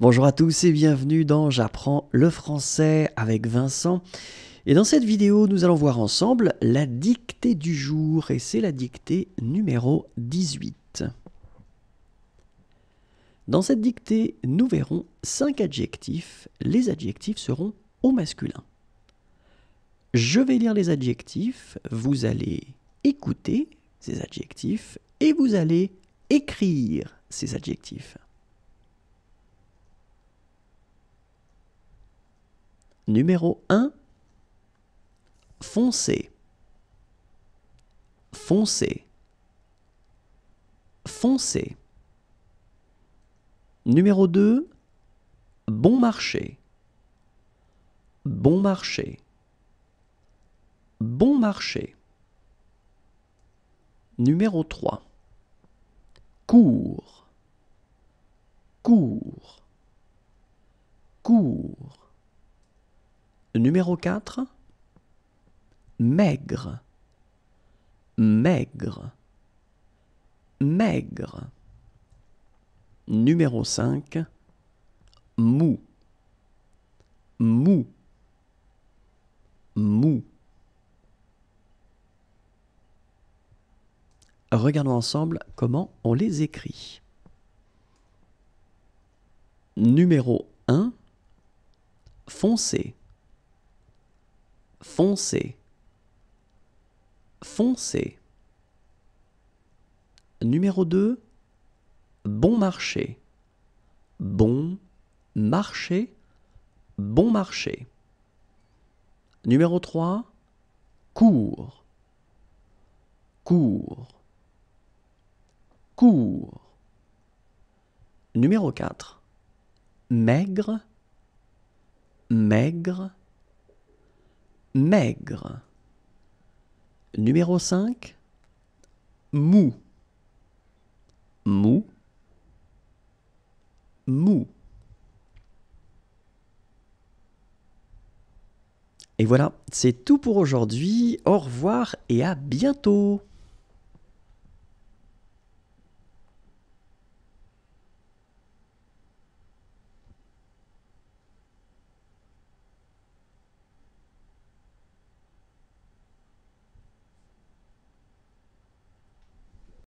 Bonjour à tous et bienvenue dans J'apprends le français avec Vincent. Et dans cette vidéo, nous allons voir ensemble la dictée du jour et c'est la dictée numéro 18. Dans cette dictée, nous verrons 5 adjectifs. Les adjectifs seront au masculin. Je vais lire les adjectifs, vous allez écouter ces adjectifs et vous allez écrire ces adjectifs. Numéro 1. Foncé. Foncé. Foncé. Numéro 2. Bon marché. Bon marché. Bon marché. Numéro 3. Cours. Cours. Cours. Numéro 4. Maigre. Maigre. Maigre. Numéro 5. Mou. Mou. Mou. Regardons ensemble comment on les écrit. Numéro 1. Foncé foncé, foncé. Numéro 2, bon marché, bon marché, bon marché. Numéro 3, court, court, court. Numéro 4, maigre, maigre, maigre. Numéro 5. Mou. Mou. Mou. Et voilà, c'est tout pour aujourd'hui. Au revoir et à bientôt.